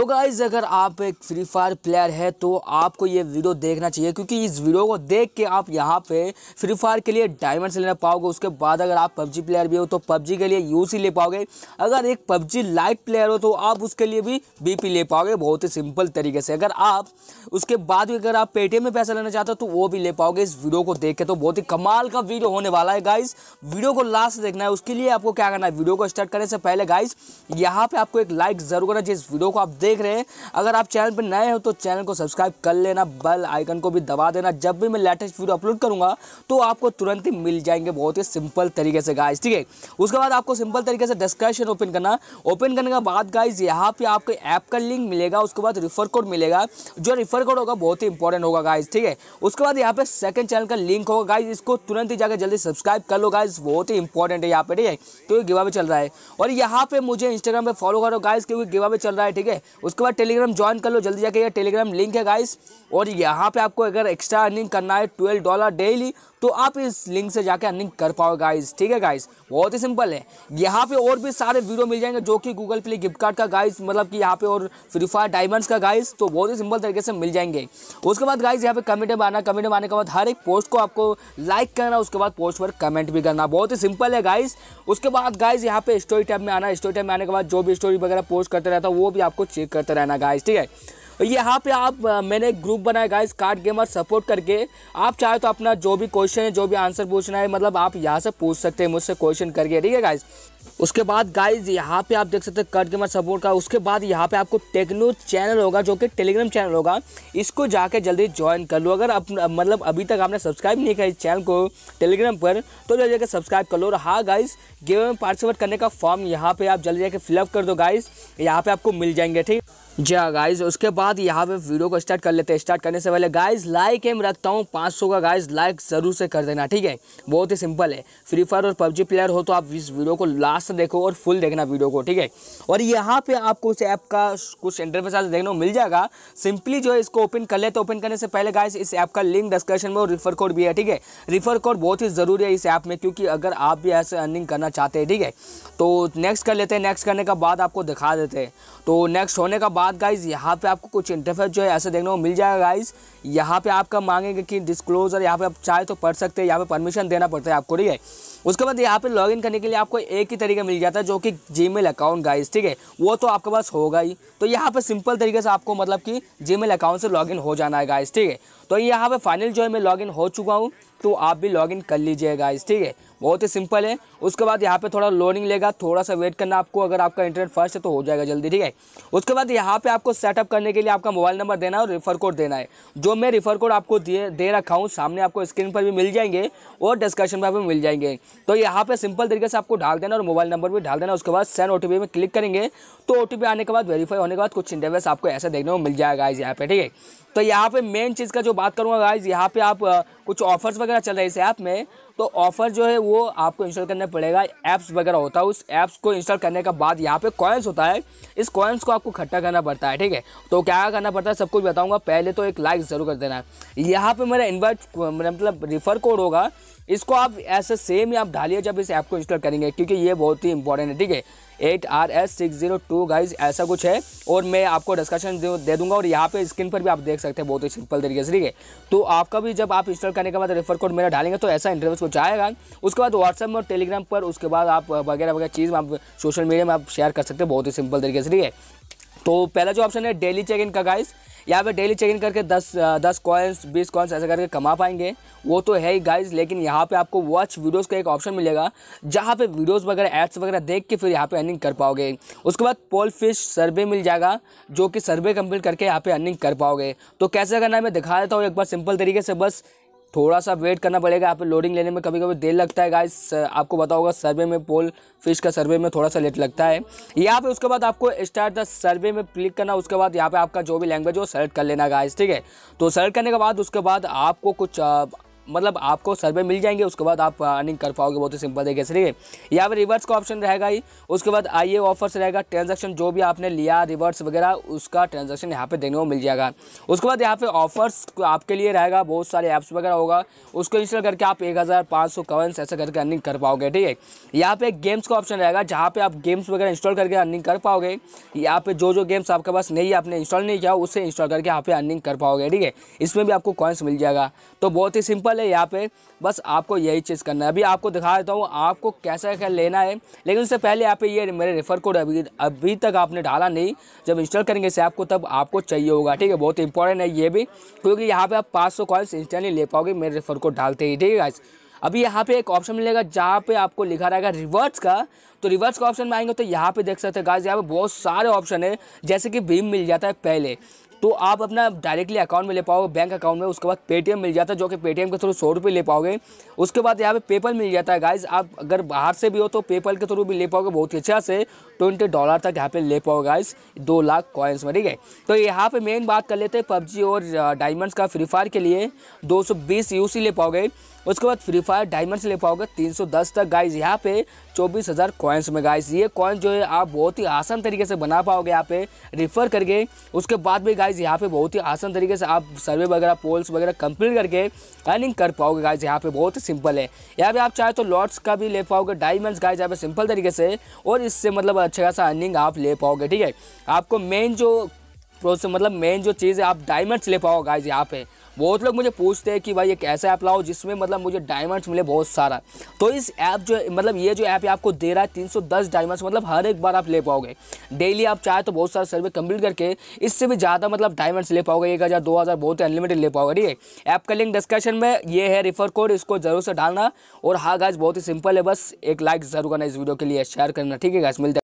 तो गाइज़ अगर आप एक फ्री फायर प्लेयर है तो आपको ये वीडियो देखना चाहिए क्योंकि इस वीडियो को देख के आप यहाँ पे फ्री फायर के लिए डायमंड से लेना पाओगे उसके बाद अगर आप पबजी प्लेयर भी हो तो पबजी के लिए यूज ही ले पाओगे अगर एक पबजी लाइट प्लेयर हो तो आप उसके लिए भी बीपी ले पाओगे बहुत ही सिंपल तरीके से अगर आप उसके बाद भी अगर आप पेटीएम में पैसा लेना चाहते हो तो वो भी ले पाओगे इस वीडियो को देख के तो बहुत ही कमाल का वीडियो होने वाला है गाइज वीडियो को लास्ट देखना है उसके लिए आपको क्या करना है वीडियो को स्टार्ट करने से पहले गाइज यहाँ पे आपको एक लाइक जरूर करना चाहिए इस वीडियो को आप देख देख रहे हैं अगर आप चैनल पर नए हो तो चैनल को सब्सक्राइब कर लेना बेल आइकन को भी दबा देना जब भी मैं लेटेस्ट वीडियो अपलोड करूंगा तो आपको तुरंत ही मिल जाएंगे बहुत ही सिंपल तरीके से गाइज ठीक है उसके बाद आपको सिंपल तरीके से डिस्क्रिप्शन ओपन करना ओपन करने के बाद गाइज यहाँ पर आपको ऐप का लिंक मिलेगा उसके बाद रिफर कोड मिलेगा जो रिफर कोड होगा बहुत ही इंपॉर्टेंट होगा गाइज ठीक है उसके बाद यहाँ पे सेकेंड चैनल का लिंक होगा गाइज इसको तुरंत ही जाकर जल्दी सब्सक्राइब कर लो गाइज बहुत ही इंपॉर्टेंट है यहाँ पे ठीक है तो गिवा गिवा चल रहा है और यहाँ पे मुझे इंस्टाग्राम पे फॉलो करो गाइज क्योंकि गिवा चल रहा है ठीक है उसके बाद टेलीग्राम ज्वाइन कर लो जल्दी जाके ये टेलीग्राम लिंक है गाइस और यहाँ पे आपको अगर एक्स्ट्रा अर्निंग करना है ट्वेल्व डॉलर डेली तो आप इस लिंक से जाकर अर्निंग कर पाओ गाइज ठीक है गाइज़ बहुत ही सिंपल है यहाँ पे और भी सारे वीडियो मिल जाएंगे जो कि गूगल प्ले गिफ्ट कार्ड का गाइज मतलब कि यहाँ पे और फ्री फायर डायमंड्स का गाइज तो बहुत ही सिंपल तरीके से मिल जाएंगे उसके बाद गाइज यहाँ पे कमेंट में आना कमेंट में आने के बाद हर एक पोस्ट को आपको लाइक करना उसके बाद पोस्ट पर कमेंट भी करना बहुत ही सिंपल है गाइज उसके बाद गाइज यहाँ पे स्टोरी टाइप में आना स्टोरी टाइप में आने के बाद जो भी स्टोरी वगैरह पोस्ट करते रहता वो भी आपको चेक करते रहना गाइज ठीक है तो यहाँ पे आप मैंने एक ग्रुप बनाया गाइस कार्ड गेमर सपोर्ट करके आप चाहे तो अपना जो भी क्वेश्चन है जो भी आंसर पूछना है मतलब आप यहाँ से पूछ सकते हैं मुझसे क्वेश्चन करके ठीक है गाइस उसके बाद गाइज यहाँ पे आप देख सकते हैं कार्ड गेमर सपोर्ट का उसके बाद यहाँ पे आपको टेक्नो चैनल होगा जो कि टेलीग्राम चैनल होगा इसको जाके जल्दी ज्वाइन कर लो अगर आप मतलब अभी तक आपने सब्सक्राइब नहीं किया इस चैनल को टेलीग्राम पर तो जल्दी जाकर सब्सक्राइब कर लो और हाँ गाइज गेम में पार्टिसिपेट करने का फॉर्म यहाँ पर आप जल्दी जाकर फिलअप कर दो गाइज यहाँ पर आपको मिल जाएंगे ठीक जी हाँ गाइज उसके बाद यहाँ पे वीडियो को स्टार्ट कर लेते हैं स्टार्ट करने से पहले गाइज लाइक एम रखता हूँ 500 का गाइज लाइक ज़रूर से कर देना ठीक है बहुत ही सिंपल है फ्री फायर और पबजी प्लेयर हो तो आप इस वीडियो को लास्ट देखो और फुल देखना वीडियो को ठीक है और यहाँ पे आपको उस ऐप का कुछ इंटरव्यू आज देखने को मिल जाएगा सिंपली जो है इसको ओपन कर लेते ओपन करने से पहले गाइज इस ऐप का लिंक डिस्क्रिप्शन में और रिफर कोड भी है ठीक है रिफर कोड बहुत ही ज़रूरी है इस ऐप में क्योंकि अगर आप भी ऐसे अर्निंग करना चाहते हैं ठीक है तो नेक्स्ट कर लेते हैं नेक्स्ट करने का बाद आपको दिखा देते हैं तो नेक्स्ट होने का बाद बाद गाइज यहाँ पे आपको कुछ इंटरफेस जो है ऐसे देखने को मिल जाएगा गाइज यहाँ पे आपका मांगेंगे कि डिस्क्लोजर यहाँ पे आप चाहे तो पढ़ सकते हैं यहाँ पे परमिशन देना पड़ता है आपको ठीक है उसके बाद यहाँ पे लॉगिन करने के लिए आपको एक ही तरीका मिल जाता है जो कि जीमेल अकाउंट गाइज ठीक है वो तो आपके पास होगा ही तो यहाँ पे सिंपल तरीके से आपको मतलब कि जीमेल अकाउंट से लॉगिन हो जाना है गाइज ठीक है तो यहाँ पे फाइनल जो है मैं लॉगिन हो चुका हूँ तो आप भी लॉगिन कर लीजिएगा इस ठीक है बहुत ही सिंपल है उसके बाद यहाँ पे थोड़ा लोडिंग लेगा थोड़ा सा वेट करना आपको अगर आपका इंटरनेट फास्ट है तो हो जाएगा जल्दी ठीक है उसके बाद यहाँ पे आपको सेटअप करने के लिए आपका मोबाइल नंबर देना है और रिफर कोड देना है जो मैं रिफर कोड आपको दे दे रखा हूँ सामने आपको स्क्रीन पर भी मिल जाएंगे और डिस्कशन पर भी मिल जाएंगे तो यहाँ पर सिंपल तरीके से आपको ढाल देना और मोबाइल नंबर भी ढाल देना उसके बाद सेंड ओ में क्लिक करेंगे तो ओ आने के बाद वेरीफाई होने के बाद कुछ इंटरव्यूस आपको ऐसा देखने को मिल जाएगा इस यहाँ पर ठीक है तो यहाँ पे मेन चीज़ का जो बात करूँगा गाइज यहाँ पे आप कुछ ऑफर्स वगैरह चल रहे हैं इस ऐप में तो ऑफर जो है वो आपको इंस्टॉल करना पड़ेगा ऐप्स वगैरह होता है उस ऐप्स को इंस्टॉल करने के बाद यहाँ पे कॉइन्स होता है इस कॉइन्स को आपको इकट्ठा करना पड़ता है ठीक है तो क्या करना पड़ता है सब कुछ बताऊँगा पहले तो एक लाइक ज़रूर कर देना है यहाँ पर मेरा इन्वर्ट मतलब रिफ़र कोड होगा इसको आप ऐसे सेम ही आप डालिए जब इस ऐप को इंस्टॉल करेंगे क्योंकि ये बहुत ही इंपॉर्टेंट है ठीक है eight R S six zero two guys ऐसा कुछ है और मैं आपको डिस्कशन दे दूंगा और यहाँ पे स्क्रीन पर भी आप देख सकते हैं बहुत ही सिंपल तरीके से ठीक है तो आपका भी जब आप इंस्टॉल करने के बाद रेफर कोड मेरा डालेंगे तो ऐसा इंटरव्यू कुछ आएगा उसके बाद व्हाट्सएप और टेलीग्राम पर उसके बाद आप वगैरह वगैरह चीज़ आप सोशल मीडिया में आप शेयर कर सकते हैं बहुत ही सिंपल तरीके से ठीक है तो पहला जो ऑप्शन है डेली चेक इन का गाइस यहाँ पे डेली चेक इन करके 10 10 कॉइन्स 20 कॉइन्स ऐसा करके कमा पाएंगे वो तो है ही गाइस लेकिन यहाँ पे आपको वॉच वीडियोस का एक ऑप्शन मिलेगा जहाँ पे वीडियोस वगैरह एड्स वगैरह देख के फिर यहाँ पे अर्निंग कर पाओगे उसके बाद पोल फिश सर्वे मिल जाएगा जो कि सर्वे कंप्लीट करके यहाँ पे अर्निंग कर पाओगे तो कैसे करना है मैं दिखा देता हूँ एक बार सिंपल तरीके से बस थोड़ा सा वेट करना पड़ेगा यहाँ पे लोडिंग लेने में कभी कभी देर लगता है गाइस आपको पता होगा सर्वे में पोल फिश का सर्वे में थोड़ा सा लेट लगता है यहाँ पे उसके बाद आपको स्टार्ट द सर्वे में क्लिक करना उसके बाद यहाँ पे आपका जो भी लैंग्वेज हो सेलेक्ट कर लेना गाइस ठीक है तो सेलेक्ट करने के बाद उसके बाद आपको कुछ मतलब आपको सर्वे मिल जाएंगे उसके बाद आप अर्निंग uh, कर पाओगे बहुत ही सिंपल तरीके से ठीक है यहाँ पर रिवर्स का ऑप्शन रहेगा ही उसके बाद आई ऑफर्स रहेगा ट्रांजेक्शन जो भी आपने लिया रिवर्स वगैरह उसका ट्रांजेक्शन यहाँ पर देने को मिल जाएगा उसके बाद यहाँ पे ऑफर्स आपके लिए रहेगा बहुत सारे ऐप्स वगैरह होगा उसको इंस्टॉल करके आप एक हज़ार पाँच सौ ऐसा करके अर्निंग कर पाओगे ठीक है यहाँ पे गेम्स का ऑप्शन रहेगा जहाँ पे आप गेम्स वगैरह इंस्टॉल करके अर्निंग कर पाओगे यहाँ पे जो जो गेम्स आपके पास नहीं आपने इंस्टॉल नहीं किया उसे इंस्टॉल करके यहाँ पे अर्निंग कर पाओगे ठीक है इसमें भी आपको कॉइन्स मिल जाएगा तो बहुत ही सिंपल है यहाँ पे बस आपको यही चीज़ करना है अभी आपको दिखा देता हूँ आपको कैसा क्या लेना है लेकिन उससे पहले यहाँ पे ये मेरे रेफर कोड अभी अभी तक आपने डाला नहीं जब इंस्टॉल करेंगे इस ऐप को तब आपको चाहिए होगा ठीक है बहुत इंपॉर्टेंट है ये भी क्योंकि यहाँ पर आप पाँच सौ कॉइन्स इंस्टेंटली ले पाओगे मेरे रेफर कोड डालते ही ठीक है अभी यहाँ पे एक ऑप्शन मिलेगा जहाँ पे आपको लिखा रहेगा रिवर्स का तो रिवर्स का ऑप्शन में आएंगे तो यहाँ पे देख सकते हैं गाइस यहाँ पे बहुत सारे ऑप्शन है जैसे कि भीम मिल जाता है पहले तो आप अपना डायरेक्टली अकाउंट में ले पाओगे बैंक अकाउंट में उसके बाद पेटीएम मिल जाता है जो कि पेटीएम के थ्रू सौ रुपये ले पाओगे उसके बाद यहाँ पे पेपल मिल जाता है गाइज आप अगर बाहर से भी हो तो पेपल के थ्रू भी ले पाओगे बहुत ही अच्छा से ट्वेंटी डॉलर तक यहाँ पे ले पाओगे गाइज दो लाख कॉइन्स में ठीक है तो यहाँ पे मेन बात कर लेते हैं पबजी और डायमंड्स का फ्री फायर के लिए दो सौ ले पाओगे उसके बाद फ्री फायर डायमंड्स ले पाओगे 310 तक गाइज यहाँ पे 24,000 कॉइन्स में गाइज ये कॉइन जो है आप बहुत ही आसान तरीके से बना पाओगे यहाँ पे रिफ़र करके उसके बाद भी गाइज गाइज यहाँ पे बहुत ही आसान तरीके से आप सर्वे वगैरह पोल्स वगैरह कंप्लीट करके अर्निंग कर पाओगे गाइज यहाँ पे बहुत सिंपल है यहाँ पे आप चाहे तो लॉट्स का भी ले पाओगे डायमंड्स गाइज यहाँ पे सिंपल तरीके से और इससे मतलब अच्छा खासा अर्निंग आप ले पाओगे ठीक है आपको मेन जो प्रोसेस मतलब मेन जो चीज़ है आप डायमंड्स ले पाओ गाइज यहाँ पे बहुत लोग मुझे पूछते हैं कि भाई एक ऐसा ऐप लाओ जिसमें मतलब मुझे डायमंड्स मिले बहुत सारा तो इस ऐप जो मतलब ये जो ऐप आपको दे रहा है 310 डायमंड्स मतलब हर एक बार आप ले पाओगे डेली आप चाहे तो बहुत सारा सर्वे कंप्लीट करके इससे भी ज़्यादा मतलब डायमंड्स ले पाओगे एक हज़ार दो हज़ार बहुत अनलिमिटेड ले पाओगे ठीक है ऐप का लिंक डिस्क्रिप्शन में ये है रिफर कोड इसको जरूर से डालना और हाँ गाइज बहुत ही सिंपल है बस एक लाइक जरूर करना इस वीडियो के लिए शेयर करना ठीक है गाइज मिलते